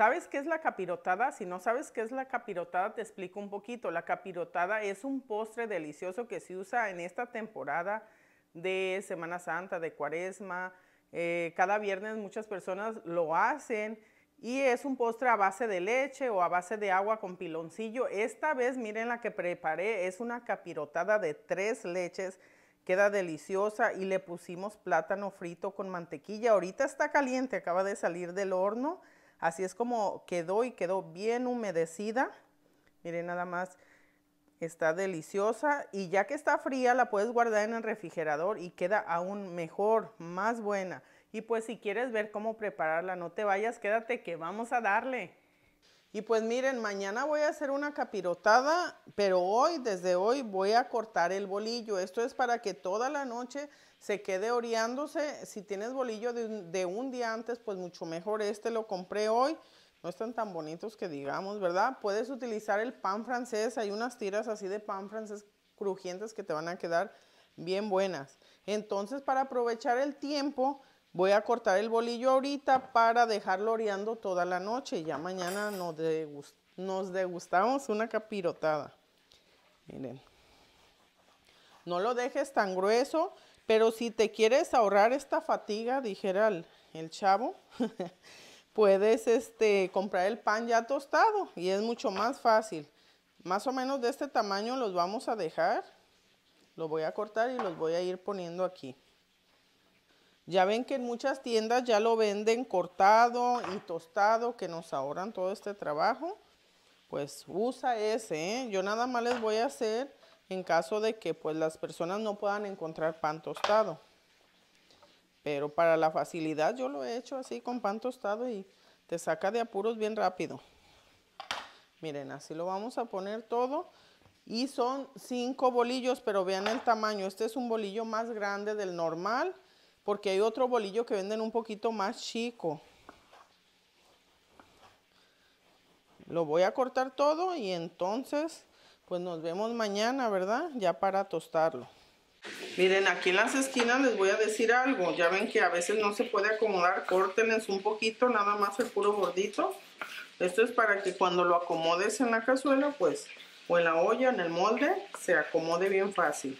¿Sabes qué es la capirotada? Si no sabes qué es la capirotada, te explico un poquito. La capirotada es un postre delicioso que se usa en esta temporada de Semana Santa, de Cuaresma. Eh, cada viernes muchas personas lo hacen y es un postre a base de leche o a base de agua con piloncillo. Esta vez, miren la que preparé, es una capirotada de tres leches. Queda deliciosa y le pusimos plátano frito con mantequilla. Ahorita está caliente, acaba de salir del horno. Así es como quedó y quedó bien humedecida. Miren nada más, está deliciosa y ya que está fría la puedes guardar en el refrigerador y queda aún mejor, más buena. Y pues si quieres ver cómo prepararla, no te vayas, quédate que vamos a darle. Y pues miren, mañana voy a hacer una capirotada, pero hoy, desde hoy, voy a cortar el bolillo. Esto es para que toda la noche se quede oreándose. Si tienes bolillo de un, de un, día antes, pues mucho mejor. Este lo compré hoy. No están tan bonitos que digamos, ¿verdad? Puedes utilizar el pan francés. Hay unas tiras así de pan francés crujientes que te van a quedar bien buenas. Entonces, para aprovechar el tiempo, Voy a cortar el bolillo ahorita para dejarlo oreando toda la noche. Ya mañana nos, degustamos una capirotada. Miren. No lo dejes tan grueso, pero si te quieres ahorrar esta fatiga, dijera el, el chavo, puedes este, comprar el pan ya tostado y es mucho más fácil. Más o menos de este tamaño los vamos a dejar. Lo voy a cortar y los voy a ir poniendo aquí. Ya ven que en muchas tiendas ya lo venden cortado y tostado, que nos ahorran todo este trabajo. Pues usa ese, ¿eh? Yo nada más les voy a hacer en caso de que pues las personas no puedan encontrar pan tostado. Pero para la facilidad yo lo he hecho así con pan tostado y te saca de apuros bien rápido. Miren, así lo vamos a poner todo. Y son cinco bolillos, pero vean el tamaño. Este es un bolillo más grande del normal. Porque hay otro bolillo que venden un poquito más chico. Lo voy a cortar todo y entonces pues nos vemos mañana, ¿verdad? Ya para tostarlo. Miren, aquí en las esquinas les voy a decir algo. Ya ven que a veces no se puede acomodar. Córtenles un poquito, nada más el puro gordito. Esto es para que cuando lo acomodes en la cazuela, pues, o en la olla, en el molde, se acomode bien fácil.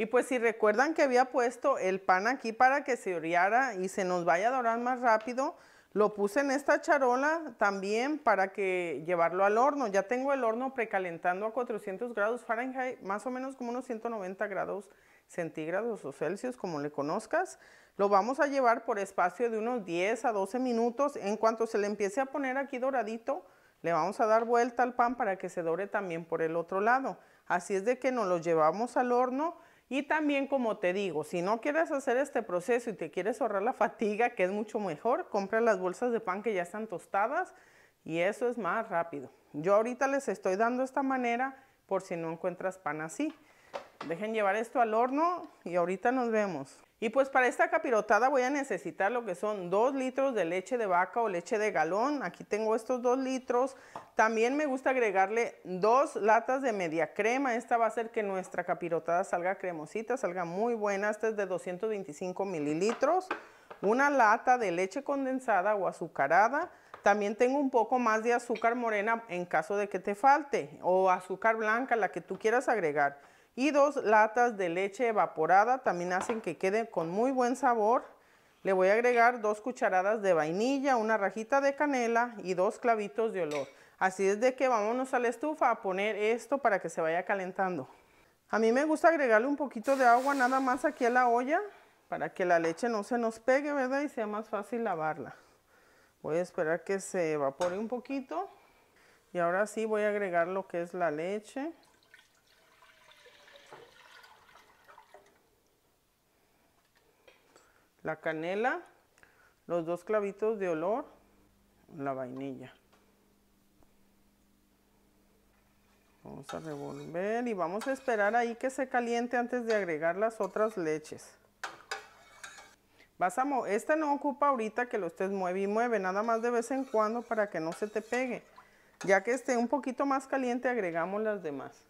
Y pues si recuerdan que había puesto el pan aquí para que se oreara y se nos vaya a dorar más rápido, lo puse en esta charola también para que llevarlo al horno. Ya tengo el horno precalentando a 400 grados Fahrenheit, más o menos como unos 190 grados centígrados o Celsius, como le conozcas. Lo vamos a llevar por espacio de unos 10 a 12 minutos. En cuanto se le empiece a poner aquí doradito, le vamos a dar vuelta al pan para que se dore también por el otro lado. Así es de que nos lo llevamos al horno y también, como te digo, si no quieres hacer este proceso y te quieres ahorrar la fatiga, que es mucho mejor, compra las bolsas de pan que ya están tostadas y eso es más rápido. Yo ahorita les estoy dando esta manera por si no encuentras pan así. Dejen llevar esto al horno y ahorita nos vemos. Y pues para esta capirotada voy a necesitar lo que son 2 litros de leche de vaca o leche de galón. Aquí tengo estos 2 litros. También me gusta agregarle dos latas de media crema. Esta va a hacer que nuestra capirotada salga cremosita, salga muy buena. Esta es de 225 mililitros. Una lata de leche condensada o azucarada. También tengo un poco más de azúcar morena en caso de que te falte o azúcar blanca, la que tú quieras agregar y dos latas de leche evaporada también hacen que quede con muy buen sabor. Le voy a agregar dos cucharadas de vainilla, una rajita de canela y dos clavitos de olor. Así es de que vámonos a la estufa a poner esto para que se vaya calentando. A mí me gusta agregarle un poquito de agua nada más aquí a la olla para que la leche no se nos pegue, ¿verdad? Y sea más fácil lavarla. Voy a esperar que se evapore un poquito. Y ahora sí voy a agregar lo que es la leche. la canela, los dos clavitos de olor, la vainilla. Vamos a revolver y vamos a esperar ahí que se caliente antes de agregar las otras leches. Vas esta no ocupa ahorita que lo estés mueve y mueve, nada más de vez en cuando para que no se te pegue. Ya que esté un poquito más caliente agregamos las demás.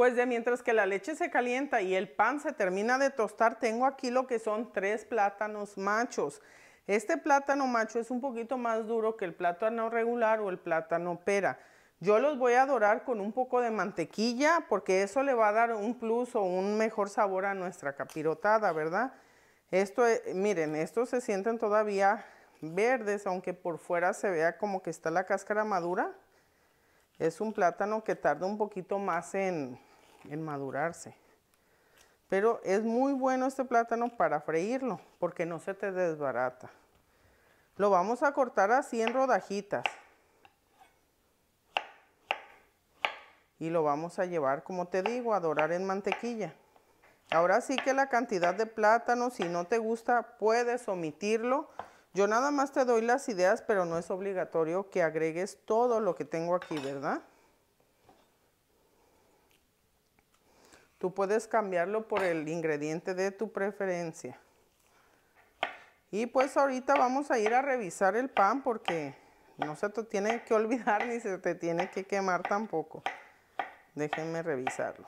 Pues de mientras que la leche se calienta y el pan se termina de tostar, tengo aquí lo que son tres plátanos machos. Este plátano macho es un poquito más duro que el plátano regular o el plátano pera. Yo los voy a dorar con un poco de mantequilla porque eso le va a dar un plus o un mejor sabor a nuestra capirotada, ¿verdad? Esto, eh, miren, estos se sienten todavía verdes, aunque por fuera se vea como que está la cáscara madura. Es un plátano que tarda un poquito más en, en madurarse. Pero es muy bueno este plátano para freírlo porque no se te desbarata. Lo vamos a cortar así en rodajitas. Y lo vamos a llevar, como te digo, a dorar en mantequilla. Ahora sí que la cantidad de plátano, si no te gusta, puedes omitirlo. Yo nada más te doy las ideas, pero no es obligatorio que agregues todo lo que tengo aquí, ¿verdad? Tú puedes cambiarlo por el ingrediente de tu preferencia. Y pues ahorita vamos a ir a revisar el pan porque no se te tiene que olvidar ni se te tiene que quemar tampoco. Déjenme revisarlo.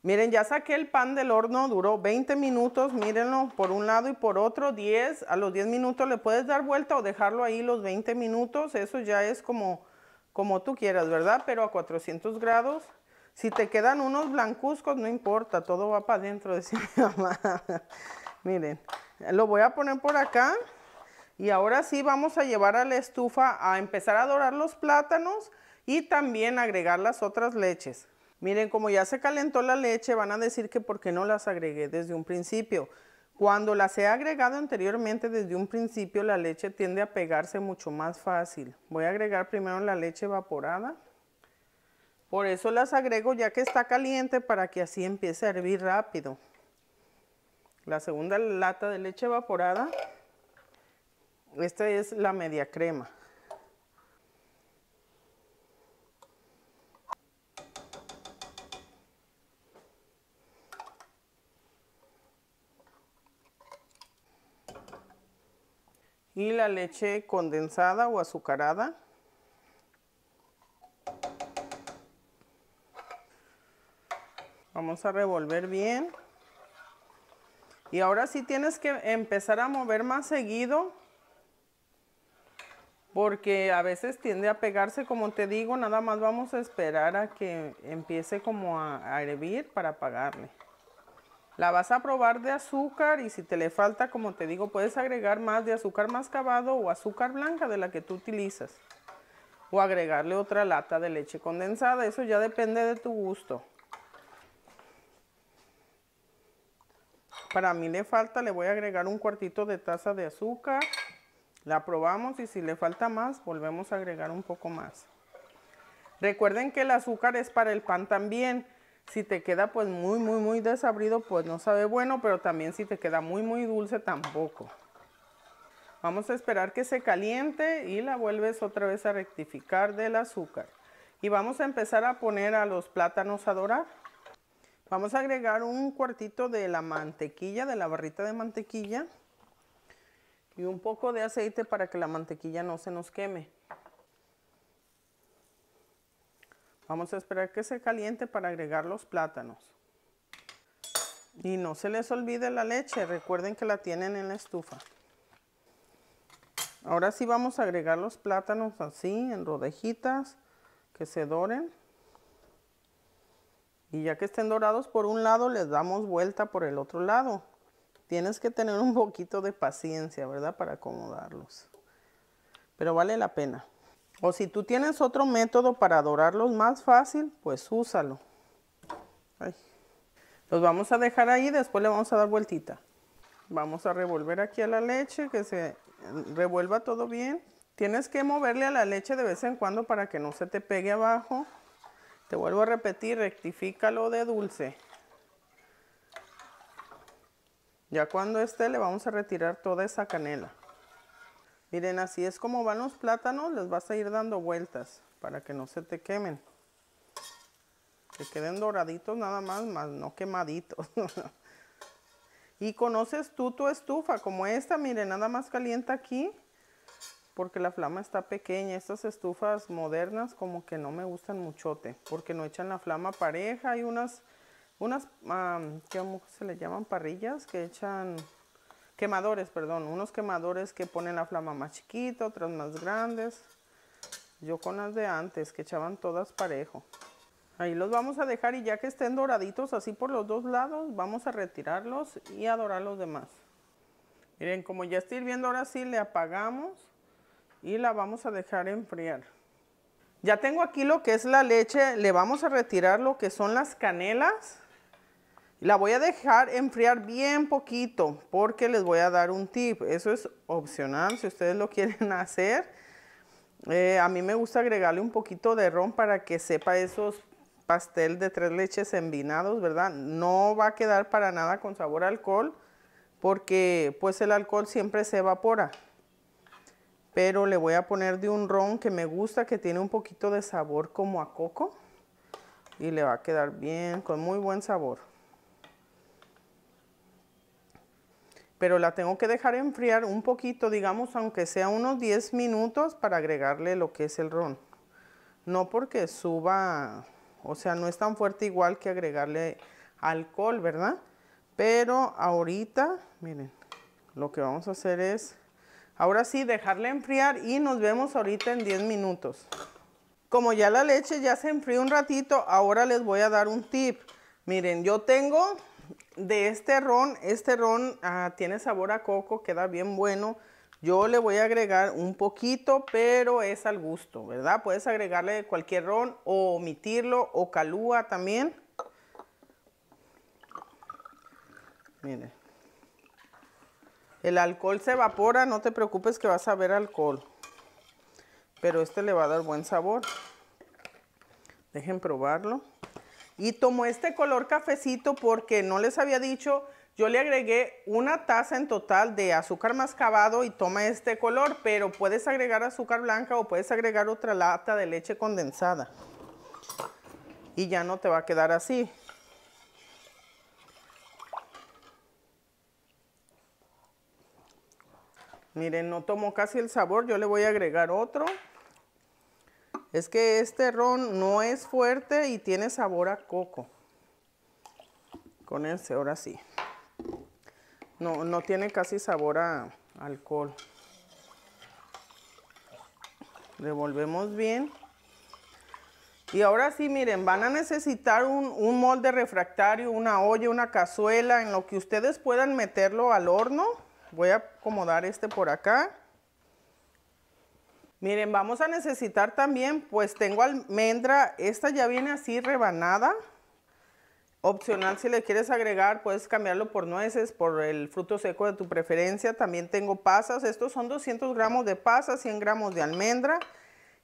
Miren, ya saqué el pan del horno, duró 20 minutos, mírenlo por un lado y por otro 10. A los 10 minutos le puedes dar vuelta o dejarlo ahí los 20 minutos, eso ya es como, como tú quieras, ¿verdad? Pero a 400 grados si te quedan unos blancuzcos, no importa, todo va para adentro, de mi mamá. Miren, lo voy a poner por acá. Y ahora sí vamos a llevar a la estufa a empezar a dorar los plátanos y también agregar las otras leches. Miren, como ya se calentó la leche, van a decir que por qué no las agregué desde un principio. Cuando las he agregado anteriormente desde un principio, la leche tiende a pegarse mucho más fácil. Voy a agregar primero la leche evaporada. Por eso las agrego ya que está caliente para que así empiece a hervir rápido. La segunda lata de leche evaporada. Esta es la media crema. Y la leche condensada o azucarada. Vamos a revolver bien. Y ahora sí tienes que empezar a mover más seguido porque a veces tiende a pegarse, como te digo, nada más vamos a esperar a que empiece como a, hervir para apagarle. La vas a probar de azúcar y si te le falta, como te digo, puedes agregar más de azúcar mascabado o azúcar blanca de la que tú utilizas. O agregarle otra lata de leche condensada, eso ya depende de tu gusto. Para mí le falta, le voy a agregar un cuartito de taza de azúcar. La probamos y si le falta más, volvemos a agregar un poco más. Recuerden que el azúcar es para el pan también. Si te queda pues muy, muy, muy desabrido, pues no sabe bueno, pero también si te queda muy, muy dulce, tampoco. Vamos a esperar que se caliente y la vuelves otra vez a rectificar del azúcar. Y vamos a empezar a poner a los plátanos a dorar. Vamos a agregar un cuartito de la mantequilla, de la barrita de mantequilla y un poco de aceite para que la mantequilla no se nos queme. Vamos a esperar que se caliente para agregar los plátanos. Y no se les olvide la leche, recuerden que la tienen en la estufa. Ahora sí vamos a agregar los plátanos así, en rodejitas, que se doren. Y ya que estén dorados por un lado, les damos vuelta por el otro lado. Tienes que tener un poquito de paciencia, ¿verdad? Para acomodarlos. Pero vale la pena. O si tú tienes otro método para dorarlos más fácil, pues úsalo. Los vamos a dejar ahí, después le vamos a dar vueltita. Vamos a revolver aquí a la leche, que se revuelva todo bien. Tienes que moverle a la leche de vez en cuando para que no se te pegue abajo. Te vuelvo a repetir, rectifica lo de dulce. Ya cuando esté le vamos a retirar toda esa canela. Miren, así es como van los plátanos, les vas a ir dando vueltas para que no se te quemen. Que queden doraditos nada más, más no quemaditos. y conoces tú tu estufa, como esta, miren, nada más calienta aquí porque la flama está pequeña. Estas estufas modernas como que no me gustan muchote porque no echan la flama pareja. Hay unas, unas um, se le llaman? Parrillas que echan, quemadores, perdón, unos quemadores que ponen la flama más chiquita, otras más grandes. Yo con las de antes que echaban todas parejo. Ahí los vamos a dejar y ya que estén doraditos así por los dos lados, vamos a retirarlos y a dorar los demás. Miren, como ya está viendo ahora sí le apagamos y la vamos a dejar enfriar. Ya tengo aquí lo que es la leche, le vamos a retirar lo que son las canelas. La voy a dejar enfriar bien poquito porque les voy a dar un tip. Eso es opcional si ustedes lo quieren hacer. Eh, a mí me gusta agregarle un poquito de ron para que sepa esos pastel de tres leches envinados, ¿verdad? No va a quedar para nada con sabor alcohol porque pues el alcohol siempre se evapora pero le voy a poner de un ron que me gusta, que tiene un poquito de sabor como a coco y le va a quedar bien, con muy buen sabor. Pero la tengo que dejar enfriar un poquito, digamos, aunque sea unos 10 minutos para agregarle lo que es el ron. No porque suba, o sea, no es tan fuerte igual que agregarle alcohol, ¿verdad? Pero ahorita, miren, lo que vamos a hacer es Ahora sí, dejarla enfriar y nos vemos ahorita en 10 minutos. Como ya la leche ya se enfrió un ratito, ahora les voy a dar un tip. Miren, yo tengo de este ron, este ron ah, tiene sabor a coco, queda bien bueno. Yo le voy a agregar un poquito, pero es al gusto, ¿verdad? Puedes agregarle cualquier ron o omitirlo o calúa también. Miren. El alcohol se evapora, no te preocupes que vas a ver alcohol. Pero este le va a dar buen sabor. Dejen probarlo. Y tomo este color cafecito porque no les había dicho, yo le agregué una taza en total de azúcar mascabado y toma este color, pero puedes agregar azúcar blanca o puedes agregar otra lata de leche condensada. Y ya no te va a quedar así. Miren, no tomó casi el sabor, yo le voy a agregar otro. Es que este ron no es fuerte y tiene sabor a coco. Con ese, ahora sí. No, no tiene casi sabor a alcohol. Revolvemos bien. Y ahora sí, miren, van a necesitar un molde refractario, una olla, una cazuela, en lo que ustedes puedan meterlo al horno. Voy a acomodar este por acá. Miren, vamos a necesitar también, pues tengo almendra, esta ya viene así rebanada. Opcional, si le quieres agregar, puedes cambiarlo por nueces, por el fruto seco de tu preferencia. También tengo pasas, estos son 200 gramos de pasas, 100 gramos de almendra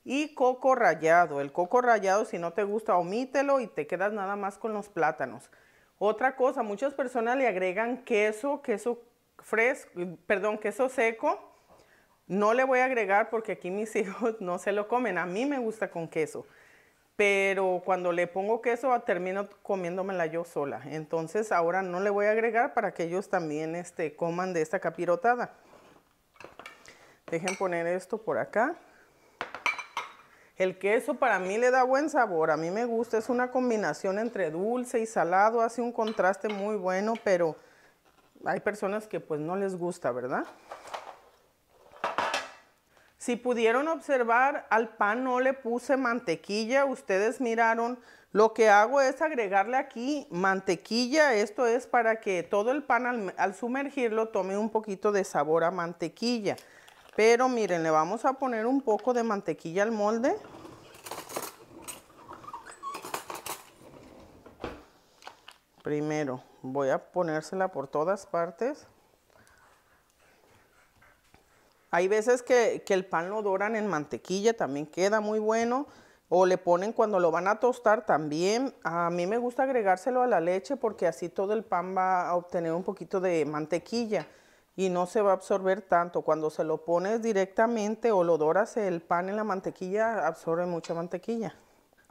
y coco rallado. El coco rallado, si no te gusta, omítelo y te quedas nada más con los plátanos. Otra cosa, muchas personas le agregan queso, queso fresco, perdón, queso seco. No le voy a agregar porque aquí mis hijos no se lo comen. A mí me gusta con queso. Pero cuando le pongo queso ah, termino comiéndomela yo sola. Entonces ahora no le voy a agregar para que ellos también este, coman de esta capirotada. Dejen poner esto por acá. El queso para mí le da buen sabor, a mí me gusta, es una combinación entre dulce y salado, hace un contraste muy bueno, pero hay personas que pues no les gusta, ¿verdad? Si pudieron observar, al pan no le puse mantequilla, ustedes miraron, lo que hago es agregarle aquí mantequilla, esto es para que todo el pan al, sumergirlo tome un poquito de sabor a mantequilla. Pero miren, le vamos a poner un poco de mantequilla al molde. primero voy a ponérsela por todas partes. Hay veces que, el pan lo doran en mantequilla, también queda muy bueno. O le ponen cuando lo van a tostar también. A mí me gusta agregárselo a la leche porque así todo el pan va a obtener un poquito de mantequilla y no se va a absorber tanto. Cuando se lo pones directamente o lo doras el pan en la mantequilla, absorbe mucha mantequilla.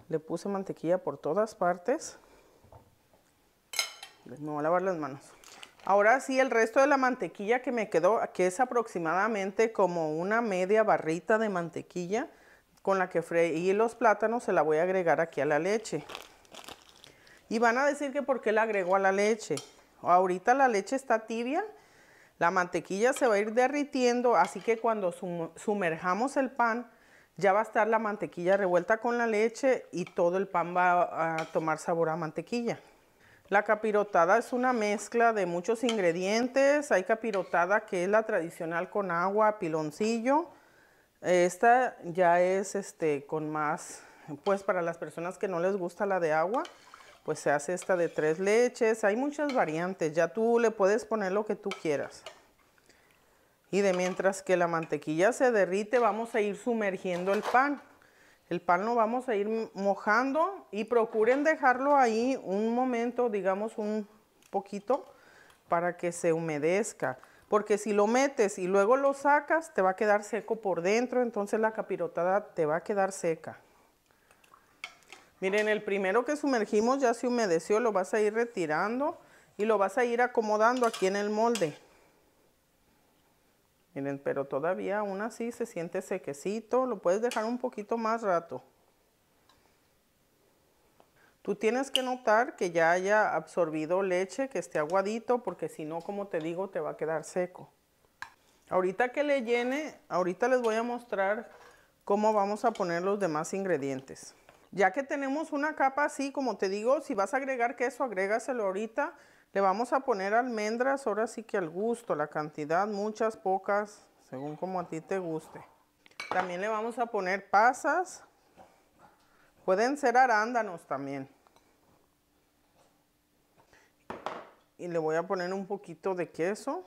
Le puse mantequilla por todas partes me voy a lavar las manos. Ahora sí, el resto de la mantequilla que me quedó, que es aproximadamente como una media barrita de mantequilla con la que freí los plátanos, se la voy a agregar aquí a la leche. Y van a decir que por qué la agrego a la leche. Ahorita la leche está tibia, la mantequilla se va a ir derritiendo, así que cuando sumerjamos el pan, ya va a estar la mantequilla revuelta con la leche y todo el pan va a tomar sabor a mantequilla. La capirotada es una mezcla de muchos ingredientes. Hay capirotada que es la tradicional con agua, piloncillo. Esta ya es este, con más, pues para las personas que no les gusta la de agua, pues se hace esta de tres leches. Hay muchas variantes, ya tú le puedes poner lo que tú quieras. Y de mientras que la mantequilla se derrite, vamos a ir sumergiendo el pan. El pan lo vamos a ir mojando y procuren dejarlo ahí un momento, digamos un poquito, para que se humedezca. Porque si lo metes y luego lo sacas, te va a quedar seco por dentro, entonces la capirotada te va a quedar seca. Miren, el primero que sumergimos ya se humedeció, lo vas a ir retirando y lo vas a ir acomodando aquí en el molde pero todavía aún así se siente sequecito. Lo puedes dejar un poquito más rato. Tú tienes que notar que ya haya absorbido leche, que esté aguadito, porque si no, como te digo, te va a quedar seco. Ahorita que le llene, ahorita les voy a mostrar cómo vamos a poner los demás ingredientes. Ya que tenemos una capa así, como te digo, si vas a agregar queso, agrégaselo ahorita. Le vamos a poner almendras, ahora sí que al gusto, la cantidad, muchas, pocas, según como a ti te guste. También le vamos a poner pasas. Pueden ser arándanos también. Y le voy a poner un poquito de queso.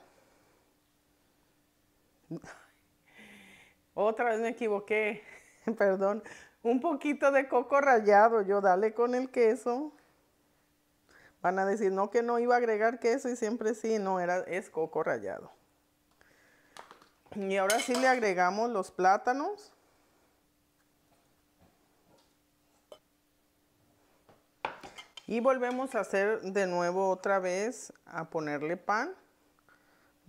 Otra vez me equivoqué, perdón. Un poquito de coco rallado, yo dale con el queso. Van a decir, no, que no iba a agregar queso y siempre sí, no, era, es coco rallado. Y ahora sí le agregamos los plátanos. Y volvemos a hacer de nuevo otra vez a ponerle pan.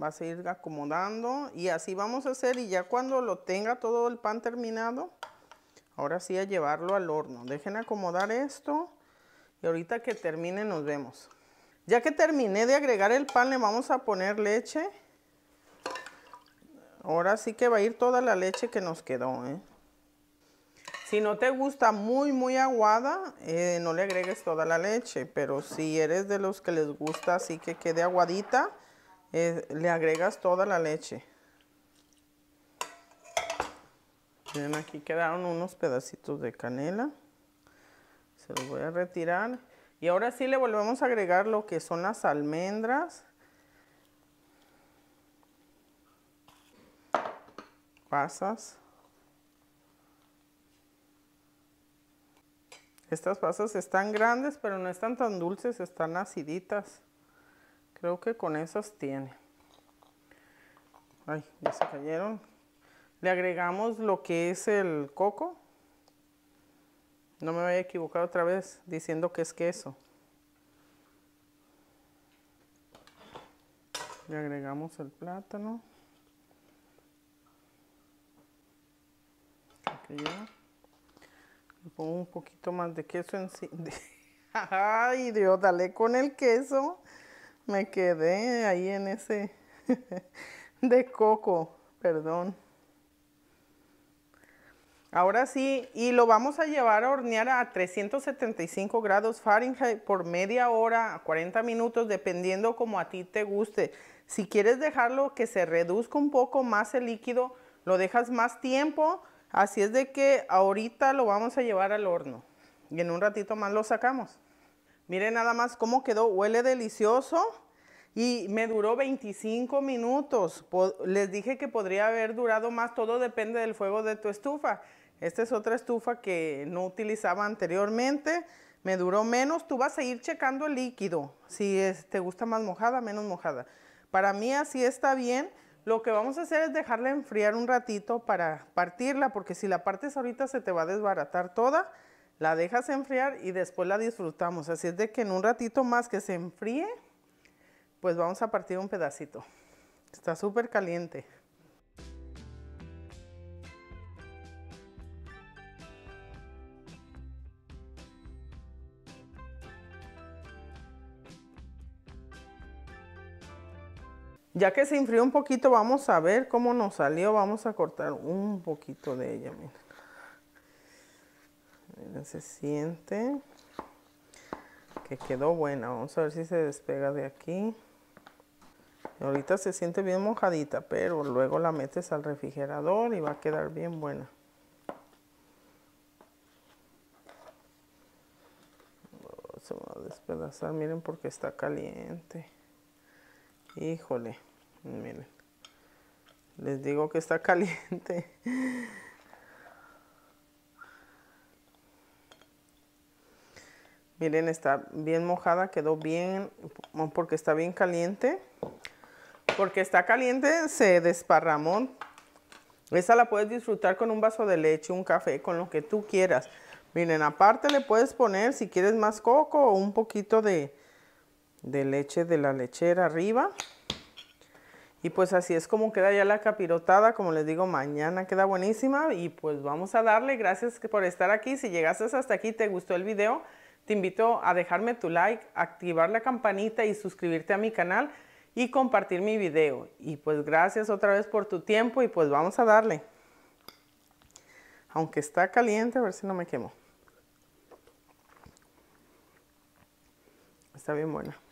Va a seguir acomodando y así vamos a hacer y ya cuando lo tenga todo el pan terminado, ahora sí a llevarlo al horno. Dejen acomodar esto y ahorita que termine nos vemos. Ya que terminé de agregar el pan, le vamos a poner leche. Ahora sí que va a ir toda la leche que nos quedó. ¿eh? Si no te gusta muy, muy aguada, eh, no le agregues toda la leche. Pero si eres de los que les gusta así que quede aguadita, eh, le agregas toda la leche. Miren, aquí quedaron unos pedacitos de canela se los voy a retirar y ahora sí le volvemos a agregar lo que son las almendras pasas estas pasas están grandes pero no están tan dulces están aciditas creo que con esas tiene ay ya se cayeron le agregamos lo que es el coco no me voy a equivocar otra vez diciendo que es queso. Le agregamos el plátano. Aquí ya. Le pongo un poquito más de queso encima. Ay, Dios, dale con el queso. Me quedé ahí en ese de coco, perdón. Ahora sí, y lo vamos a llevar a hornear a 375 grados Fahrenheit por media hora a 40 minutos, dependiendo como a ti te guste. Si quieres dejarlo que se reduzca un poco más el líquido, lo dejas más tiempo. Así es de que ahorita lo vamos a llevar al horno y en un ratito más lo sacamos. Miren nada más cómo quedó, huele delicioso y me duró 25 minutos. Les dije que podría haber durado más, todo depende del fuego de tu estufa. Esta es otra estufa que no utilizaba anteriormente. Me duró menos. Tú vas a ir checando el líquido. Si te gusta más mojada, menos mojada. Para mí así está bien. Lo que vamos a hacer es dejarla enfriar un ratito para partirla, porque si la partes ahorita se te va a desbaratar toda. La dejas enfriar y después la disfrutamos. Así es de que en un ratito más que se enfríe, pues vamos a partir un pedacito. Está súper caliente. ya que se enfrió un poquito, vamos a ver cómo nos salió. Vamos a cortar un poquito de ella, miren. se siente que quedó buena. Vamos a ver si se despega de aquí. Ahorita se siente bien mojadita, pero luego la metes al refrigerador y va a quedar bien buena. se va a despedazar, miren porque está caliente. Híjole. Miren. Les digo que está caliente. Miren, está bien mojada, quedó bien, mm, porque está bien caliente. Porque está caliente, se desparramó. Esa la puedes disfrutar con un vaso de leche, un café, con lo que tú quieras. Miren, aparte le puedes poner, si quieres más coco, o un poquito de, de leche de la lechera arriba. Y pues así es como queda ya la capirotada, como les digo, mañana queda buenísima y pues vamos a darle, gracias por estar aquí, si llegaste hasta aquí, te gustó el video, te invito a dejarme tu like, activar la campanita y suscribirte a mi canal y compartir mi video. Y pues gracias otra vez por tu tiempo y pues vamos a darle. Aunque está caliente, a ver si no me quemo. Está bien buena.